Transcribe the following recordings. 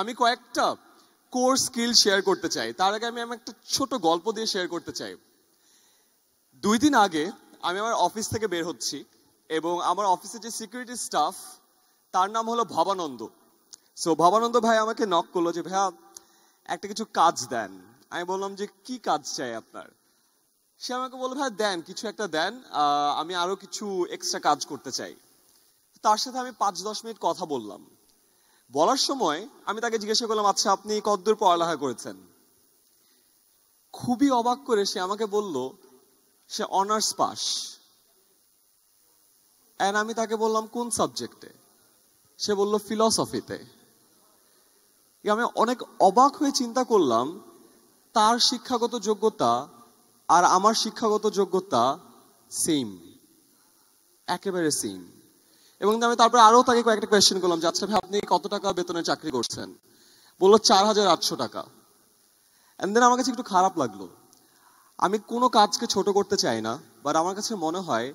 আমি কয়েকটা core skill share করতে চাই তার আগে আমি আমি একটা ছোট গল্প দিয়ে শেয়ার করতে চাই দুই দিন আগে আমি আমার অফিস থেকে বের হচ্ছি এবং আমার অফিসে যে সিকিউরিটি স্টাফ তার নাম হলো ভবানন্দ সো ভবানন্দ ভাই আমাকে নক করলো যে ভাইয়া একটা কিছু কাজ দেন আমি বললাম যে কি কাজ চাই আপনার সে আমাকে বলল ভাই দেন কিছু একটা দেন আমি আরো কিছু এক্সট্রা কাজ করতে চাই তার সাথে আমি পাঁচ দশ মিনিট কথা বললাম বলার সময় আমি তাকে জিজ্ঞাসা করলাম আচ্ছা আপনি কদ্দূর পড়ালেখা করেছেন খুবই অবাক করে সে আমাকে বলল সে অনার্স পাস অ্যান্ড আমি তাকে বললাম কোন সাবজেক্টে সে বলল ফিলসফিতে আমি অনেক অবাক হয়ে চিন্তা করলাম তার শিক্ষাগত যোগ্যতা আর আমার শিক্ষাগত যোগ্যতা সেম একেবারে সেম এবং আমি তারপরে আরও তাকে কয়েকটা কোয়েশ্চেন করলাম যে আচ্ছা ভাই আপনি কত টাকা বেতনে চাকরি করছেন বললো চার হাজার আটশো টাকা অ্যান্ড দেন আমার কাছে একটু খারাপ লাগলো আমি কোনো কাজকে ছোট করতে চাই না বাট আমার কাছে মনে হয়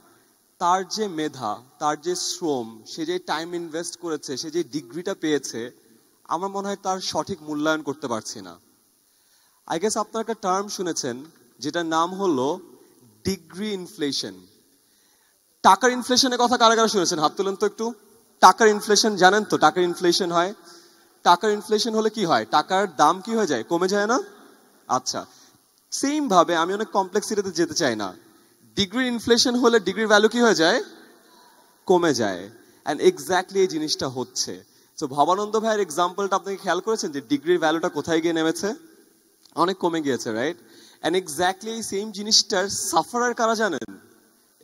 তার যে মেধা তার যে শ্রম সে যে টাইম ইনভেস্ট করেছে সে যে ডিগ্রিটা পেয়েছে আমার মনে হয় তার সঠিক মূল্যায়ন করতে পারছি না আই গেস আপনার একটা টার্ম শুনেছেন যেটার নাম হলো ডিগ্রি ইনফ্লেশন টাকার ইনফ্লেশনের কথা কারা কারা শুনেছেন হাত তুলেন তো একটু টাকার ইনফ্লেশন জানেন তো টাকার ইনফ্লেশন হয় টাকার ইনফ্লেশন হলে কি হয় টাকার দাম কি হয়ে যায় কমে যায় না আচ্ছা সেম ভাবে আমি অনেক কমপ্লেক্সিটিতে যেতে চাই না ডিগ্রি ইনফ্লেশন হলে ডিগ্রির ভ্যালু কি হয়ে যায় কমে যায় অ্যান্ড এক্স্যাক্টলি এই জিনিসটা হচ্ছে তো ভবানন্দ ভাইয়ের এক্সাম্পলটা আপনাকে খেয়াল করেছেন যে ডিগ্রির ভ্যালুটা কোথায় গিয়ে নেমেছে অনেক কমে গিয়েছে রাইট অ্যান্ড এক্স্যাক্টলি এই সেম জিনিসটার সাফারার কারা জানেন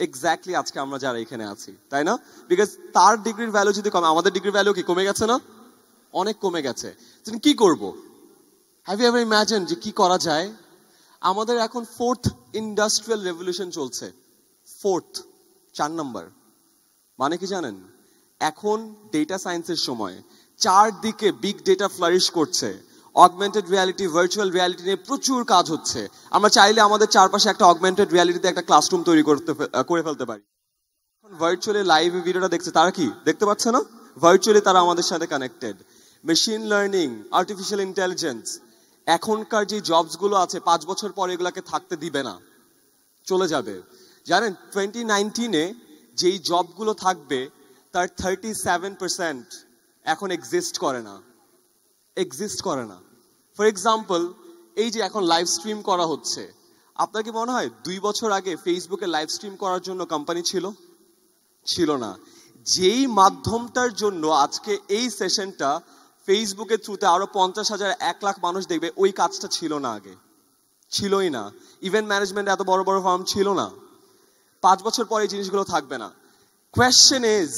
এক্স্যাক্টলি আজকে আমরা যারা এখানে আছি তাই না বিকজ তার ডিগ্রির ভ্যালু যদি কমে আমাদের ডিগ্রির ভ্যালু কি কমে গেছে না অনেক কমে গেছে কি করব হ্যাভ ইউ এভার ইম্যাজিন যে কি করা যায় আমাদের এখন ফোর্থ ইন্ডাস্ট্রিয়াল রেভলিউশন চলছে ফোর্থ চার নম্বর মানে কি জানেন এখন ডেটা সায়েন্সের সময় চারদিকে বিগ ডেটা ফ্লারিশ করছে অগমেন্টেড রিয়ালিটি ভার্চুয়াল রিয়ালিটি নিয়ে প্রচুর কাজ হচ্ছে আমরা চাইলে আমাদের চারপাশে একটা অগমেন্টেড রিয়ালিটিতে একটা ক্লাসরুম তৈরি করতে করে ফেলতে পারি এখন ভার্চুয়ালি লাইভ ভিডিওটা দেখছে তারা কি দেখতে পাচ্ছে না ভার্চুয়ালি তারা আমাদের সাথে connected machine learning artificial intelligence এখনকার যে জবসগুলো আছে পাঁচ বছর পরে এগুলোকে থাকতে দিবে না চলে যাবে জানেন টোয়েন্টি নাইনটিনে যেই জবগুলো থাকবে তার থার্টি সেভেন পার্সেন্ট এখন এক্সিস্ট করে না এক্সিস্ট করে না ফর এক্সাম্পল এই যে এখন লাইভ স্ট্রিম করা হচ্ছে আপনার কি মনে হয় দুই বছর আগে ফেসবুকে লাইভ স্ট্রিম করার জন্য কোম্পানি ছিল ছিল না যেই মাধ্যমটার জন্য আজকে এই সেশনটা ফেসবুকের থ্রুতে আরো পঞ্চাশ হাজার এক লাখ মানুষ দেখবে ওই কাজটা ছিল না আগে ছিলই না ইভেন্ট ম্যানেজমেন্ট এত বড় বড় ফার্ম ছিল না পাঁচ বছর পরে এই জিনিসগুলো থাকবে না কোয়েশ্চেন ইজ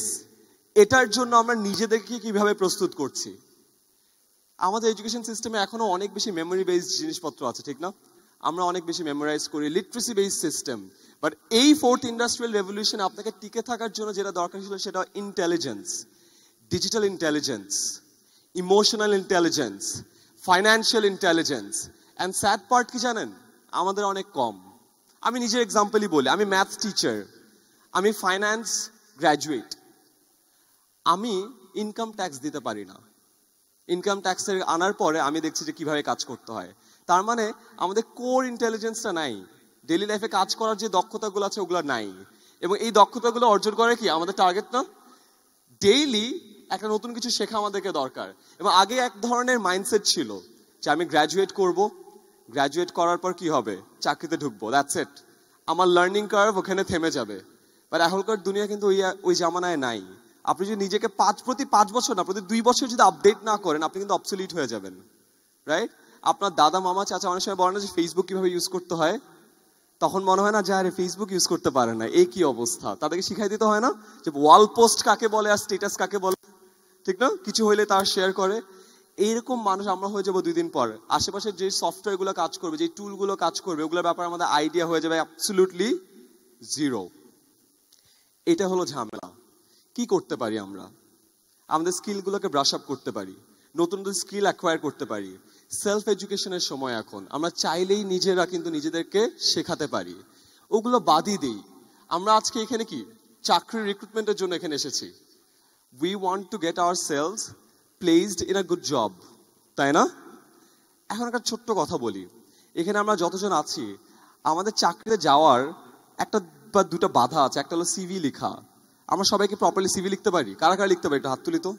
এটার জন্য আমরা নিজেদেরকে কিভাবে প্রস্তুত করছি আমাদের এডুকেশন সিস্টেমে এখনও অনেক বেশি মেমোরি বেসড জিনিসপত্র আছে ঠিক না আমরা অনেক বেশি মেমোরাইজ করি লিটারেসি বেসড সিস্টেম বাট এই ফোর্থ ইন্ডাস্ট্রিয়াল রেভলিউশন আপনাকে টিকে থাকার জন্য যেটা দরকার ছিল সেটা intelligence digital intelligence emotional intelligence financial intelligence and sad part কি জানেন আমাদের অনেক কম আমি নিজের এক্সাম্পলই বলি আমি ম্যাথ টিচার আমি ফাইন্যান্স গ্র্যাজুয়েট আমি ইনকাম ট্যাক্স দিতে পারি না ইনকাম ট্যাক্সের আনার পরে আমি দেখছি যে কিভাবে কাজ করতে হয় তার মানে আমাদের কোর ইন্টেলিজেন্সটা নাই ডেলি লাইফে কাজ করার যে দক্ষতাগুলো আছে ওগুলো নাই এবং এই দক্ষতাগুলো অর্জন করে কি আমাদের টার্গেট না ডেইলি একটা নতুন কিছু শেখা আমাদেরকে দরকার এবং আগে এক ধরনের মাইন্ডসেট ছিল যে আমি গ্র্যাজুয়েট করব গ্র্যাজুয়েট করার পর কি হবে চাকরিতে ঢুকবো দ্যাটস এট আমার লার্নিং কার্ভ ওখানে থেমে যাবে বাট এখনকার দুনিয়া কিন্তু ওই ওই জামানায় নাই আপনি যদি নিজেকে পাঁচ প্রতি পাঁচ বছর না প্রতি দুই বছর যদি আপডেট না করেন আপনি কিন্তু অবসলিট হয়ে যাবেন রাইট আপনার দাদা মামা চাচা অনেক সময় বলেন যে ফেসবুক কিভাবে ইউজ করতে হয় তখন মনে হয় না যে আরে ফেসবুক ইউজ করতে পারে না এই কি অবস্থা তাদেরকে শিখাই দিতে হয় না যে ওয়াল পোস্ট কাকে বলে আর স্টেটাস কাকে বলে ঠিক না কিছু হইলে তার শেয়ার করে এইরকম মানুষ আমরা হয়ে যাবো দুই দিন পর আশেপাশে যে সফটওয়্যারগুলো কাজ করবে যে টুলগুলো কাজ করবে ওগুলোর ব্যাপারে আমাদের আইডিয়া হয়ে যাবে অ্যাবসুলুটলি জিরো এটা হলো ঝামেলা কি করতে পারি আমরা আমাদের স্কিলগুলোকে ব্রাশ আপ করতে পারি নতুন নতুন স্কিল অ্যাকোয়ার করতে পারি সেলফ এডুকেশনের সময় এখন আমরা চাইলেই নিজেরা কিন্তু নিজেদেরকে শেখাতে পারি ওগুলো বাদই দিই আমরা আজকে এখানে কি চাকরির রিক্রুটমেন্টের জন্য এখানে এসেছি we want to get ourselves placed in a good job তাই না এখন একটা ছোট্ট কথা বলি এখানে আমরা যতজন আছি আমাদের চাকরিতে যাওয়ার একটা বা দুটো বাধা আছে একটা হলো সিভি লেখা আমরা সবাইকে প্রপারলি সিভি লিখতে পারি কারা কারা লিখতে পারি একটু হাত তুলি তো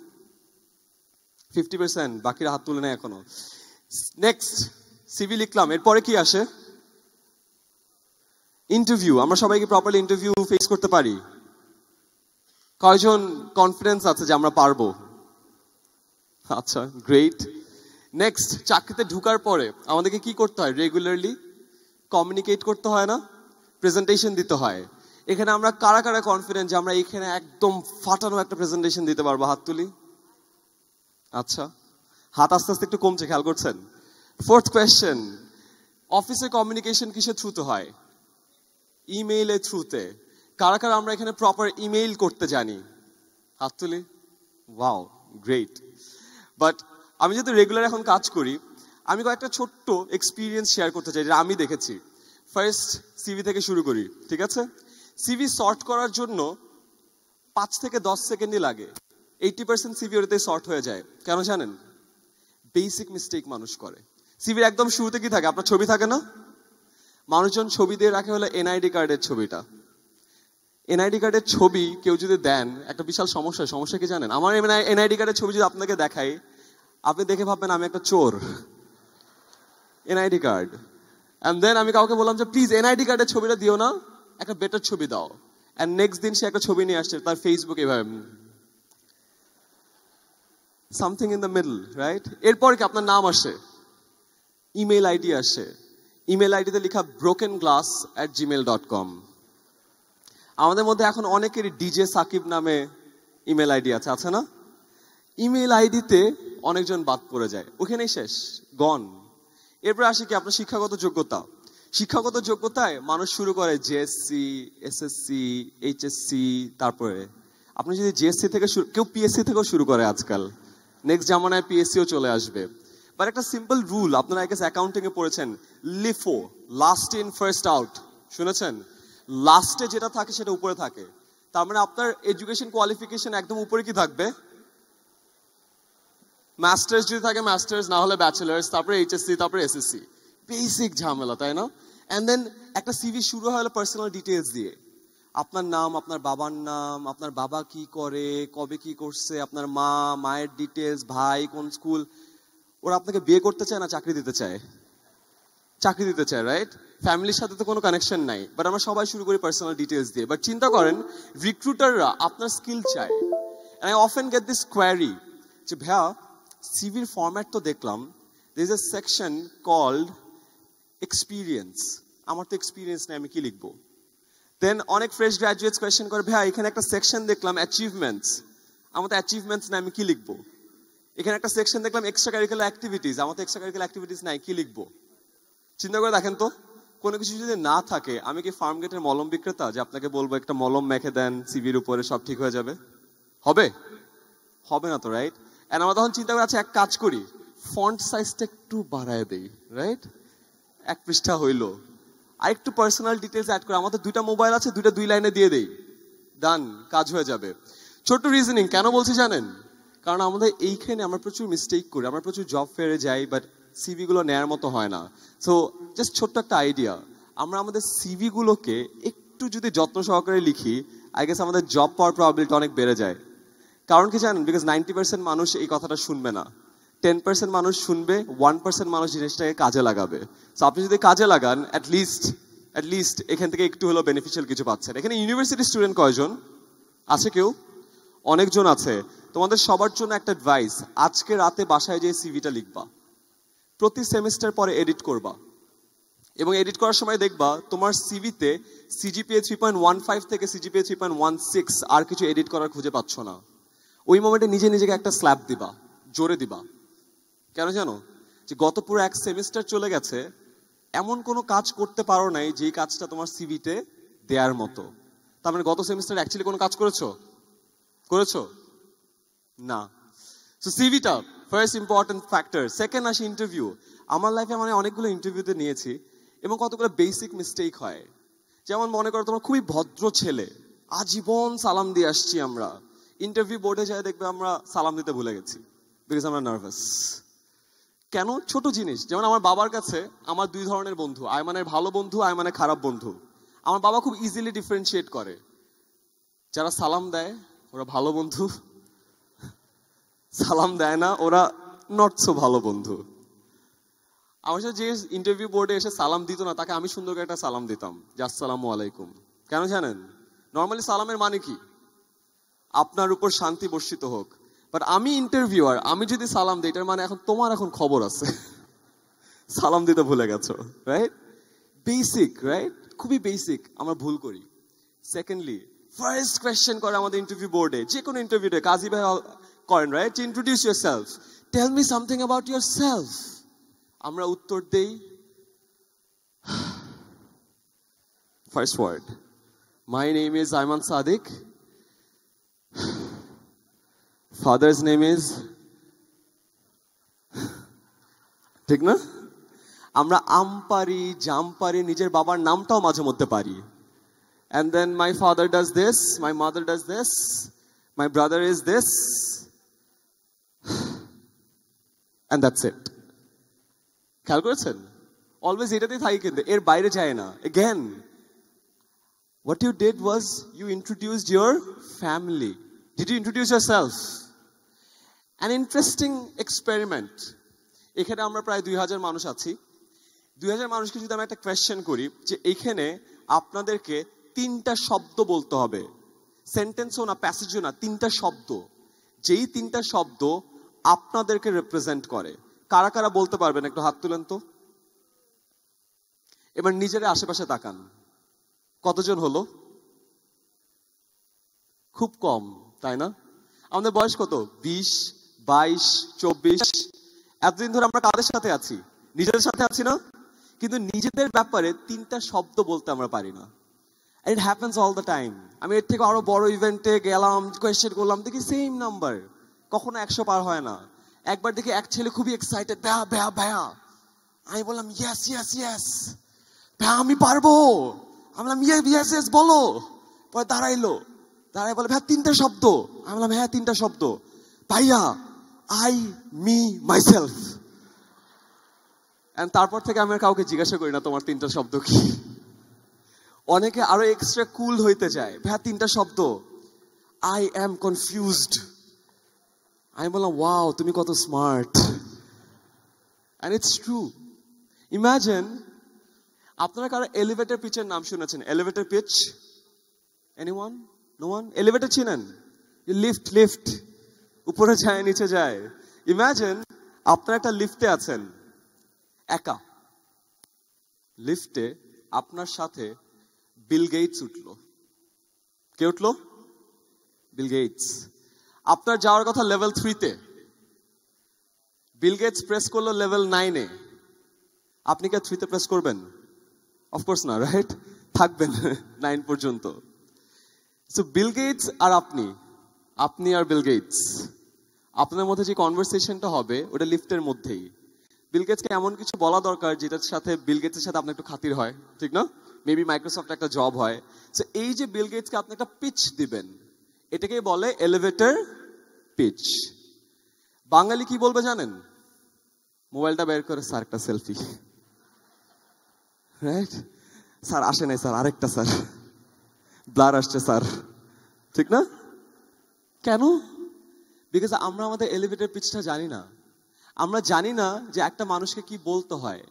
ফিফটি পার্সেন্ট বাকিরা হাত তুলে নেয় এখনো নেক্সট সিভি লিখলাম এরপরে কি আসে ইন্টারভিউ আমরা সবাইকে প্রপারলি ইন্টারভিউ ফেস করতে পারি কয়জন কনফিডেন্স আছে যে আমরা পারবো আচ্ছা গ্রেট নেক্সট চাকরিতে ঢুকার পরে আমাদেরকে কি করতে হয় রেগুলারলি কমিউনিকেট করতে হয় না প্রেজেন্টেশন দিতে হয় এখানে আমরা কারা কারা কনফিডেন্ট যে আমরা এখানে একদম ফাটানো একটা প্রেজেন্টেশন দিতে পারবো হাত তুলি আচ্ছা হাত আস্তে আস্তে একটু কমছে খেয়াল করছেন ফোর্থ কোয়েশ্চেন অফিসে কমিউনিকেশন কিসের থ্রুতে হয় ইমেইলের থ্রুতে কারা কারা আমরা এখানে প্রপার ইমেইল করতে জানি হাত তুলি ওয়াও গ্রেট বাট আমি যেহেতু রেগুলার এখন কাজ করি আমি কয়েকটা ছোট্ট এক্সপিরিয়েন্স শেয়ার করতে চাই যেটা আমি দেখেছি ফার্স্ট সিভি থেকে শুরু করি ঠিক আছে সিভি সর্ট করার জন্য পাঁচ থেকে দশ সেকেন্ডই লাগে এইটি পার্সেন্ট সিভি ওটাতে শর্ট হয়ে যায় কেন জানেন বেসিক মিস্টেক মানুষ করে সিভির একদম শুরুতে কি থাকে আপনার ছবি থাকে না মানুষজন ছবি দিয়ে রাখে হলো এনআইডি কার্ডের ছবিটা এনআইডি কার্ডের ছবি কেউ যদি দেন একটা বিশাল সমস্যা সমস্যা কি জানেন আমার এনআইডি কার্ডের ছবি যদি আপনাকে দেখাই আপনি দেখে ভাববেন আমি একটা চোর এনআইডি কার্ড অ্যান্ড দেন আমি কাউকে বললাম যে প্লিজ এনআইডি কার্ডের ছবিটা দিও না একটা বেটার ছবি দাও অ্যান্ড নেক্সট দিন সে একটা ছবি নিয়ে আসছে তার ফেসবুকে এভাবে something in the middle right এরপরে কি আপনার নাম আসে ইমেল আইডি আসে ইমেল আইডিতে লেখা broken glass at Gmail dot com আমাদের মধ্যে এখন অনেকেরই ডিজে সাকিব নামে ইমেল আইডি আছে আছে না ইমেল আইডিতে অনেকজন বাদ পড়ে যায় ওখানেই শেষ গন এরপরে আসে কি আপনার শিক্ষাগত যোগ্যতা শিক্ষাগত যোগ্যতায় মানুষ শুরু করে জেএসসি এসএসসি এইচএসসি তারপরে আপনি যদি জিএসসি থেকে শুরু কেউ পিএসসি থেকেও শুরু করে আজকাল নেক্সট জামানায় পিএসসিও চলে আসবে বাট একটা সিম্পল রুল আপনারা আই গেস অ্যাকাউন্টিংয়ে পড়েছেন LIFO last in first out শুনেছেন লাস্টে যেটা থাকে সেটা উপরে থাকে তার মানে আপনার এডুকেশন কোয়ালিফিকেশন একদম উপরে কি থাকবে মাস্টার্স যদি থাকে মাস্টার্স না হলে ব্যাচেলার্স তারপরে এইচএসসি তারপরে এসএসসি বেসিক ঝামেলা তাই না অ্যান্ড দেন একটা সিভি শুরু হলো পার্সোনাল ডিটেলস দিয়ে আপনার নাম আপনার বাবার নাম আপনার বাবা কি করে কবে কি করছে আপনার মা মায়ের ডিটেলস ভাই কোন স্কুল ওরা আপনাকে বিয়ে করতে চায় না চাকরি দিতে চায় চাকরি দিতে চায় রাইট ফ্যামিলির সাথে তো কোনো কানেকশন নাই বাট আমরা সবাই শুরু করি পার্সোনাল ডিটেলস দিয়ে বাট চিন্তা করেন রিক্রুটাররা আপনার স্কিল চায় I often get this query যে ভাইয়া সিভির ফর্ম্যাট তো দেখলাম this a section called experience আমার তো এক্সপিরিয়েন্স নেই আমি কি লিখবো দেন অনেক ফ্রেশ গ্রাজুয়েটস কোয়েশ্চেন করে ভাই এখানে একটা সেকশন দেখলাম অ্যাচিভমেন্টস আমার তো অ্যাচিভমেন্টস নেই আমি কি লিখবো এখানে একটা সেকশন দেখলাম এক্সট্রা কারিকুলার অ্যাক্টিভিটিস আমার তো এক্সট্রা কারিকুলার অ্যাক্টিভিটিস নাই কি লিখবো চিন্তা করে দেখেন তো কোনো কিছু যদি না থাকে আমি কি ফার্ম গেটের মলম বিক্রেতা যে আপনাকে বলবো একটা মলম মেখে দেন সিভির উপরে সব ঠিক হয়ে যাবে হবে হবে না তো রাইট অ্যান্ড আমার তখন চিন্তা করে আছে আচ্ছা, এক কাজ করি ফন্ট সাইজটা একটু বাড়ায় দেই রাইট এক পৃষ্ঠা হইল একটু পার্সোনাল ডিটেলস অ্যাড করে আমাদের দুইটা মোবাইল আছে দুইটা দুই লাইনে দিয়ে দেই ডান কাজ হয়ে যাবে ছোট্ট রিজনিং কেন বলছি জানেন কারণ আমাদের এইখানে আমরা প্রচুর মিস্টেক করি আমরা প্রচুর জব ফেয়ারে যাই বাট সিভিগুলো নেয়ার মতো হয় না সো জাস্ট ছোট্ট একটা আইডিয়া আমরা আমাদের সিভিগুলোকে একটু যদি যত্ন সহকারে লিখি আই গেস আমাদের জব পাওয়ার প্রবাবিলিটি অনেক বেড়ে যায় কারণ কি জানেন বিকজ নাইনটি পার্সেন্ট মানুষ এই কথাটা শুনবে না টেন পার্সেন্ট মানুষ শুনবে ওয়ান পার্সেন্ট মানুষ জিনিসটাকে কাজে লাগাবে সো আপনি যদি কাজে লাগান অ্যাটলিস্ট অ্যাটলিস্ট এখান থেকে একটু হলো বেনিফিশিয়াল কিছু পাচ্ছেন এখানে ইউনিভার্সিটি স্টুডেন্ট কয়জন আছে কেউ অনেকজন আছে তোমাদের সবার জন্য একটা অ্যাডভাইস আজকে রাতে বাসায় যে সিভিটা লিখবা প্রতি সেমিস্টার পরে এডিট করবা এবং এডিট করার সময় দেখবা তোমার সিভিতে CGPA three point one five থেকে CGPA three point one six আর কিছু এডিট করার খুঁজে পাচ্ছ না ওই মোমেন্টে নিজে নিজেকে একটা স্ল্যাব দিবা জোরে দিবা কেন জানো যে গত পুরো এক সেমিস্টার চলে গেছে এমন কোনো কাজ করতে পারো নাই যে কাজটা তোমার সিভিতে দেওয়ার মতো তার মানে গত সেমিস্টার অ্যাকচুয়ালি কোনো কাজ করেছো করেছো না সো সিভিটা ফার্স্ট ইম্পর্টেন্ট ফ্যাক্টর সেকেন্ড আসি ইন্টারভিউ আমার লাইফে মানে অনেকগুলো ইন্টারভিউতে নিয়েছি এবং কতগুলো বেসিক মিস্টেক হয় যেমন মনে করো তোমার খুবই ভদ্র ছেলে আজীবন সালাম দিয়ে আসছি আমরা ইন্টারভিউ বোর্ডে যায় দেখবে আমরা সালাম দিতে ভুলে গেছি বিকজ আমরা নার্ভাস কেন ছোট জিনিস যেমন আমার বাবার কাছে আমার দুই ধরনের বন্ধু আয় মানে ভালো বন্ধু আয় মানে খারাপ বন্ধু আমার বাবা খুব ইজিলি ডিফারেন্সিয়েট করে যারা সালাম দেয় ওরা ভালো বন্ধু সালাম দেয় না ওরা নট সো ভালো বন্ধু আমার সাথে যে ইন্টারভিউ বোর্ডে এসে সালাম দিত না তাকে আমি সুন্দর করে একটা সালাম দিতাম যে আসসালামু আলাইকুম কেন জানেন নর্মালি সালামের মানে কি আপনার উপর শান্তি বর্ষিত হোক বাট আমি ইন্টারভিউয়ার আমি যদি সালাম দিই এটার মানে এখন তোমার এখন খবর আছে সালাম দিতে ভুলে গেছো রাইট বেসিক রাইট খুবই বেসিক আমরা ভুল করি সেকেন্ডলি ফার্স্ট কোয়েশ্চেন করে আমাদের ইন্টারভিউ বোর্ডে যে কোনো ইন্টারভিউতে কাজী ভাই করেন right introduce yourself tell me something about yourself আমরা উত্তর দেই first word my name is Aiman Sadik father's name is ঠিক না আমরা আম পারি জাম পারি নিজের বাবার নামটাও and then my father does this my mother does this my brother is this and that's it খেয়াল করেছেন অলওয়েজ এটাতেই থাকে কিন্তু এর বাইরে যায় again what you did was you introduced your family Did you introduce yourself? An interesting experiment. এখানে আমরা প্রায় দুই হাজার মানুষ আছি দুই হাজার মানুষকে যদি আমি একটা কোয়েশ্চেন করি যে এখানে আপনাদেরকে তিনটা শব্দ বলতে হবে সেন্টেন্সও না প্যাসেজও না তিনটা শব্দ যেই তিনটা শব্দ আপনাদেরকে রিপ্রেজেন্ট করে কারা কারা বলতে পারবেন একটু হাত তুলেন তো এবার নিজেরা আশেপাশে তাকান কতজন হলো খুব কম তাই না আমাদের বয়স কত বিশ বাইশ চব্বিশ এতদিন ধরে আমরা কাদের সাথে আছি নিজেদের সাথে আছি না কিন্তু নিজেদের ব্যাপারে তিনটা শব্দ বলতে আমরা পারি না it happens all the time আমি এর থেকে আরো বড় ইভেন্টে গেলাম কোয়েশ্চেন করলাম দেখি সেম নাম্বার কখনো একশো পার হয় না একবার দেখি এক ছেলে খুবই এক্সাইটেড ভ্যা ভ্যা ভ্যা আমি বললাম ইয়াস ইয়াস ইয়াস ভ্যা আমি পারবো আমি বললাম ইয়াস ইয়াস বলো পরে দাঁড়াইলো তারাই বলে হ্যাঁ তিনটা শব্দ আমি বললাম হ্যাঁ তিনটা শব্দ ভাইয়া আই মি মাইসেলফ অ্যান্ড তারপর থেকে আমি কাউকে জিজ্ঞাসা করি না তোমার তিনটা শব্দ কি অনেকে আরো এক্সট্রা কুল হইতে চায় ভাইয়া তিনটা শব্দ আই অ্যাম কনফিউজড আমি বললাম ওয়াও তুমি কত smart and it's true imagine আপনারা কারো এলিভেটার পিচের নাম শুনেছেন elevator pitch anyone no one elevator চিনেন লিফট লিফট উপরে যায় নিচে যায় আপনার একটা লিফটে আছেন একা লিফটে আপনার সাথে বিল গেটস উঠল কে উঠল বিল গেটস আপনার যাওয়ার কথা লেভেল থ্রিতে বিল গেটস প্রেস করলো লেভেল নাইনে আপনি কে থ্রিতে প্রেস করবেন অফকোর্স না রাইট থাকবেন নাইন পর্যন্ত সো বিল গেটস আর আপনি আপনি আর বিল গেটস আপনার মধ্যে যে কনভারসেশনটা হবে ওটা লিফটের মধ্যেই বিল গেটসকে এমন কিছু বলা দরকার যেটার সাথে বিল গেটসের সাথে আপনার একটু খাতির হয় ঠিক না মেবি মাইক্রোসফট একটা জব হয় সো এই যে বিল গেটসকে আপনি একটা পিচ দিবেন এটাকেই বলে এলিভেটর পিচ বাঙালি কি বলবে জানেন মোবাইলটা বের করে স্যার একটা সেলফি রাইট স্যার আসে নাই স্যার আরেকটা স্যার ব্লার আসছে স্যার ঠিক না কেন বিকজ আমরা আমাদের এলিভেটার পিচটা জানি না আমরা জানি না যে একটা মানুষকে কি বলতে হয়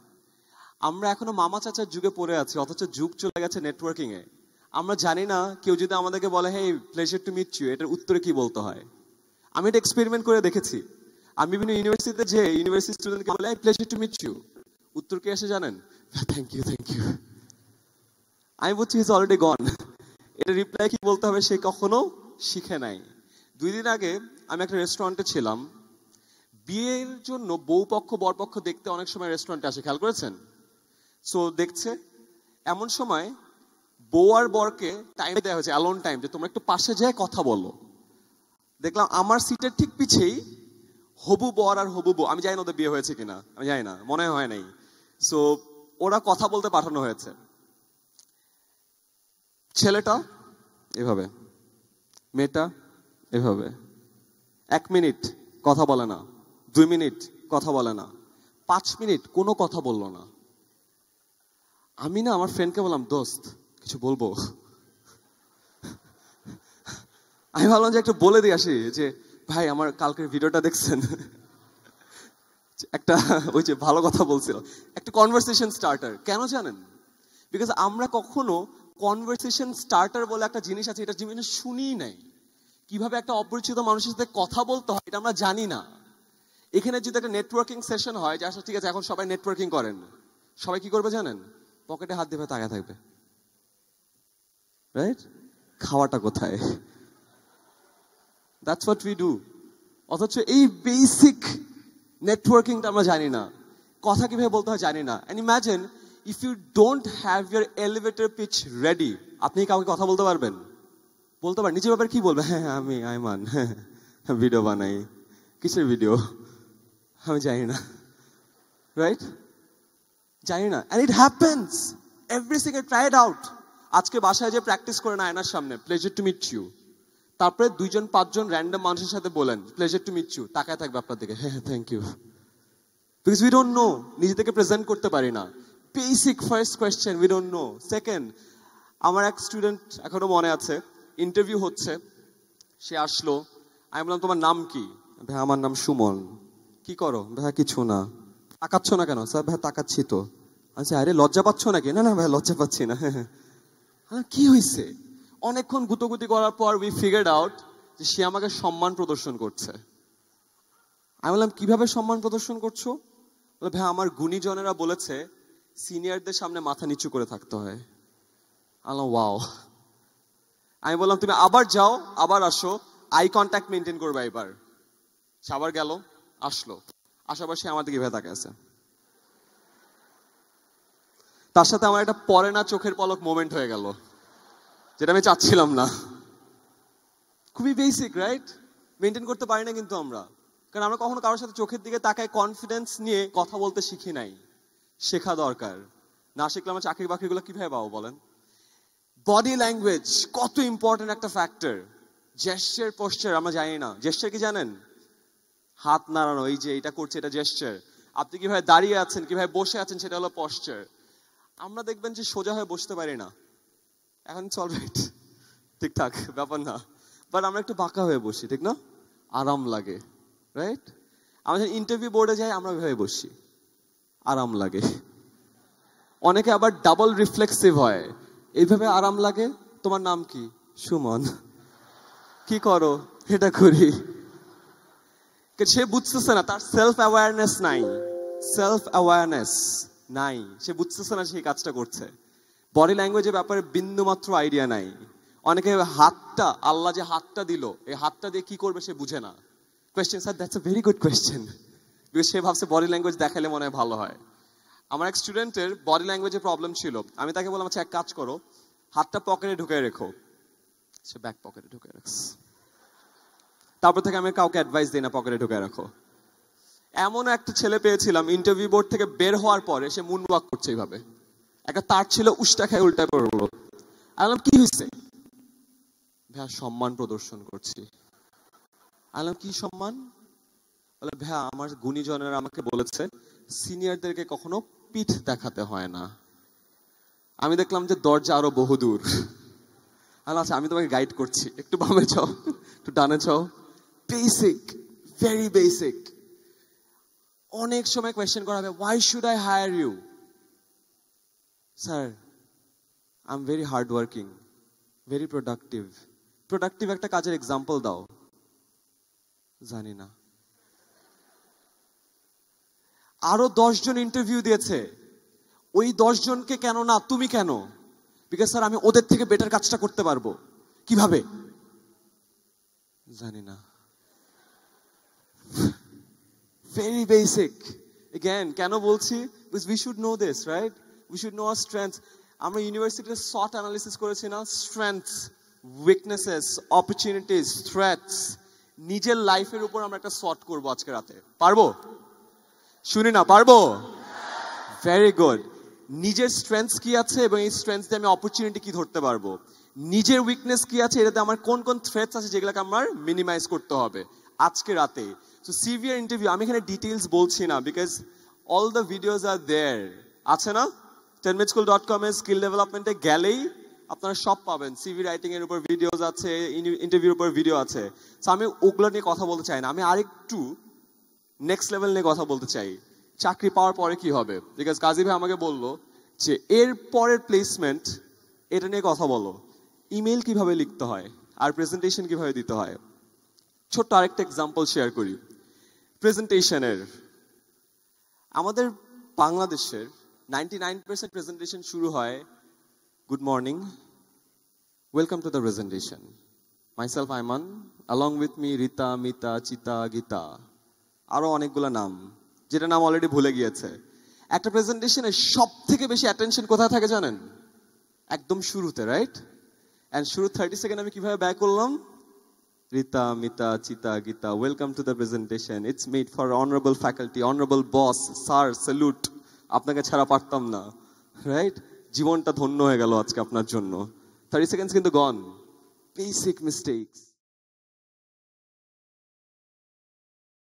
আমরা এখনো মামা চাচার যুগে পড়ে আছি অথচ যুগ চলে গেছে নেটওয়ার্কিং এ আমরা জানি না কেউ যদি আমাদেরকে বলে hey pleasure to meet you এটার উত্তরে কি বলতে হয় আমি এটা এক্সপেরিমেন্ট করে দেখেছি আমি বিভিন্ন ইউনিভার্সিটিতে যে ইউনিভার্সিটি স্টুডেন্টকে বলে hey pleasure to meet you উত্তর কে এসে জানেন থ্যাংক ইউ থ্যাংক ইউ আমি বলছি ইজ অলরেডি গন এটা রিপ্লাই কি বলতে হবে সে কখনো শিখে নাই দুই দিন আগে আমি একটা রেস্টুরেন্টে ছিলাম বিয়ের জন্য বউ পক্ষ বরপক্ষ দেখতে অনেক সময় রেস্টুরেন্টে আসে খেয়াল করেছেন সো দেখছে এমন সময় বউ আর বরকে টাইম দেওয়া হয়েছে অ্যালোন টাইম যে তোমরা একটু পাশে যেয়ে কথা বলো দেখলাম আমার সিটের ঠিক পিছেই হবু বর আর হবু বউ আমি জানি না ওদের বিয়ে হয়েছে কিনা আমি জানি না মনে হয় নাই সো ওরা কথা বলতে পাঠানো হয়েছে ছেলেটা এভাবে মেয়েটা এভাবে এক মিনিট কথা বলে না দুই মিনিট কথা বলে না পাঁচ মিনিট কোনো কথা বলল না আমি না আমার ফ্রেন্ডকে বললাম দোস্ত কিছু বলবো আমি ভাবলাম যে একটু বলে দিয়ে আসি যে ভাই আমার কালকের ভিডিওটা দেখছেন একটা ওই যে ভালো কথা বলছিল একটা কনভারসেশন স্টার্টার কেন জানেন বিকজ আমরা কখনো কনভারসেশন স্টার্টার বলে একটা জিনিস আছে এটা জীবনে শুনি নাই কিভাবে একটা অপরিচিত মানুষের সাথে কথা বলতে হয় এটা আমরা জানি না এখানে যদি একটা নেটওয়ার্কিং সেশন হয় যে আসলে আচ্ছা, ঠিক আছে এখন সবাই নেটওয়ার্কিং করেন সবাই কি করবে জানেন পকেটে হাত দেবে তাকায় থাকবে রাইট খাওয়াটা কোথায় দ্যাটস হোয়াট উই ডু অথচ এই বেসিক নেটওয়ার্কিংটা আমরা জানি না কথা কিভাবে বলতে হয় জানি না and imagine if you don't have your elevator pitch ready আপনি কাউকে কথা বলতে পারবেন বলতে পারেন নিজের ব্যাপারে কি বলবেন হ্যাঁ, হ্যাঁ আমি আইমান ভিডিও বানাই কিসের ভিডিও আমি জানি না রাইট জানি না and it happens every single try out আজকে বাসায় যে প্র্যাকটিস করে না আয়নার সামনে প্লেজার টু মিট ইউ তারপরে দুইজন পাঁচজন র্যান্ডম মানুষের সাথে বলেন প্লেজার টু মিট ইউ তাকায় থাকবে আপনার দিকে হ্যাঁ thank you because we don't know নিজে থেকে প্রেজেন্ট করতে পারি না basic first question we don't know second আমার এক স্টুডেন্ট এখনো মনে আছে ইন্টারভিউ হচ্ছে সে আসলো আমি বললাম তোমার নাম কি ভাই আমার নাম সুমন কি করো ভাই কিছু না তাকাচ্ছ না কেন স্যার ভাই তাকাচ্ছি তো আচ্ছা আরে লজ্জা পাচ্ছ নাকি না না ভাই লজ্জা পাচ্ছি না কি হয়েছে অনেকক্ষণ গুতগুতি করার পর উই ফিগার্ড আউট যে সে আমাকে সম্মান প্রদর্শন করছে আমি বললাম কিভাবে সম্মান প্রদর্শন করছো ভাই আমার গুণীজনেরা বলেছে সিনিয়রদের সামনে মাথা নিচু করে থাকতে হয় ওয়াও আমি বললাম তুমি আবার যাও আবার আসো আই কন্ট্যাক্ট মেনটেন করবে এবার সাবার গেল আসলো আশেপাশে আমার দিকে ভেদা গেছে তার সাথে আমার একটা পরে না চোখের পলক মোমেন্ট হয়ে গেল যেটা আমি চাচ্ছিলাম না খুবই বেসিক রাইট মেনটেন করতে পারি না কিন্তু আমরা কারণ আমরা কখনো কারোর সাথে চোখের দিকে তাকায় কনফিডেন্স নিয়ে কথা বলতে শিখি নাই শেখা দরকার না শিখলে আমার চাকরি বাকরিগুলো কিভাবে পাবো বলেন বডি ল্যাঙ্গুয়েজ কত ইম্পর্টেন্ট একটা ফ্যাক্টর জেস্টার পোস্টার আমরা জানি না জেস্টার কি জানেন হাত নাড়ানো এই যে এটা করছে এটা জেস্টার আপনি কিভাবে দাঁড়িয়ে আছেন কিভাবে বসে আছেন সেটা হলো পশ্চার আমরা দেখবেন যে সোজা হয়ে বসতে পারি না এখন রাইট ঠিকঠাক ব্যাপার না বাট আমরা একটু বাঁকা হয়ে বসি ঠিক না আরাম লাগে রাইট আমরা যখন ইন্টারভিউ বোর্ডে যাই আমরা ওইভাবে বসি আরাম লাগে অনেকে আবার ডাবল রিফ্লেক্সিভ হয় এইভাবে আরাম লাগে তোমার নাম কি সুমন কি করো এটা করি সে বুঝতেছে না তার সেলফ অ্যাওয়ারনেস নাই সেলফ অ্যাওয়ারনেস নাই সে বুঝতেছে না সে কাজটা করছে বডি ল্যাঙ্গুয়েজের ব্যাপারে বিন্দুমাত্র আইডিয়া নাই অনেকে হাতটা আল্লাহ যে হাতটা দিল এই হাতটা দিয়ে কি করবে সে বুঝে না question sir that's a very good question সে ভাবছে বডি ল্যাঙ্গুয়েজ দেখালে মনে হয় ভালো হয় আমার এক স্টুডেন্টের বডি ল্যাঙ্গুয়েজের প্রবলেম ছিল আমি তাকে বললাম আচ্ছা এক কাজ করো হাতটা পকেটে ঢুকে রেখো সে ব্যাক পকেটে ঢুকে রাখছে তারপর থেকে আমি কাউকে অ্যাডভাইস দিই না পকেটে ঢুকে রাখো এমন একটা ছেলে পেয়েছিলাম ইন্টারভিউ বোর্ড থেকে বের হওয়ার পরে সে মুন ওয়াক করছে এইভাবে একটা তার ছিল উষ্টা খায় উল্টা পড়লো আলাম কি হয়েছে ভাই সম্মান প্রদর্শন করছি আলাম কি সম্মান বলে ভাইয়া আমার গুণীজনেরা আমাকে বলেছে সিনিয়রদেরকে কখনো পিঠ দেখাতে হয় না আমি দেখলাম যে দরজা আরো বহুদূর আচ্ছা আমি তোমাকে গাইড করছি একটু বামে চাও একটু ডানে চাও বেসিক ভেরি বেসিক অনেক সময় কোয়েশ্চেন করা হবে why should I hire you sir I am very hard working very productive productive একটা কাজের এক্সাম্পল দাও জানি না আরও দশজন ইন্টারভিউ দিয়েছে ওই দশজনকে কেন না তুমি কেন বিকজ স্যার আমি ওদের থেকে বেটার কাজটা করতে পারবো কিভাবে জানি না ভেরি বেসিক এগেন কেন বলছি we should know this right we should know our strength আমরা ইউনিভার্সিটিতে শর্ট অ্যানালিসিস করেছি না স্ট্রেংথ উইকনেসেস অপরচুনিটিস থ্রেটস নিজের লাইফের উপর আমরা একটা শর্ট করবো আজকে রাতে পারবো শুনি না পারবো ভেরি গুড নিজের স্ট্রেংথ কি আছে এবং এই স্ট্রেংথ দিয়ে আমি অপরচুনিটি কি ধরতে পারবো নিজের উইকনেস কি আছে এটাতে আমার কোন কোন থ্রেটস আছে যেগুলোকে আমার মিনিমাইজ করতে হবে আজকে রাতে তো সিভিয়ার ইন্টারভিউ আমি এখানে ডিটেলস বলছি না because all the videos are there আছে না টেনমেট স্কুল ডট এ স্কিল ডেভেলপমেন্টে গেলেই আপনারা সব পাবেন সিভি রাইটিং এর উপর ভিডিওজ আছে ইন্টারভিউর উপর ভিডিও আছে সো আমি ওগুলো নিয়ে কথা বলতে চাই না আমি আরেকটু নেক্সট লেভেল নিয়ে কথা বলতে চাই চাকরি পাওয়ার পরে কি হবে বিকজ কাজী ভাই আমাকে বললো যে এর পরের প্লেসমেন্ট এটা নিয়ে কথা বলো ইমেল কিভাবে লিখতে হয় আর প্রেজেন্টেশন কিভাবে দিতে হয় ছোট্ট আরেকটা এক্সাম্পল শেয়ার করি প্রেজেন্টেশনের আমাদের বাংলাদেশের নাইনটি নাইন পার্সেন্ট প্রেজেন্টেশন শুরু হয় good morning welcome to the presentation myself Aiman along with me Rita Mita Chita Gita আরও অনেকগুলো নাম যেটা নাম অলরেডি ভুলে গিয়েছে একটা প্রেজেন্টেশনে সব থেকে বেশি অ্যাটেনশন কোথায় থাকে জানেন একদম শুরুতে রাইট অ্যান্ড শুরু থার্টি সেকেন্ড আমি কিভাবে ব্যয় করলাম Rita Mita Chita Gita welcome to the presentation it's made for honourable faculty honourable boss sir salute আপনাকে ছাড়া পারতাম না রাইট জীবনটা ধন্য হয়ে গেল আজকে আপনার জন্য থার্টি সেকেন্ডস কিন্তু গন বেসিক মিস্টেকস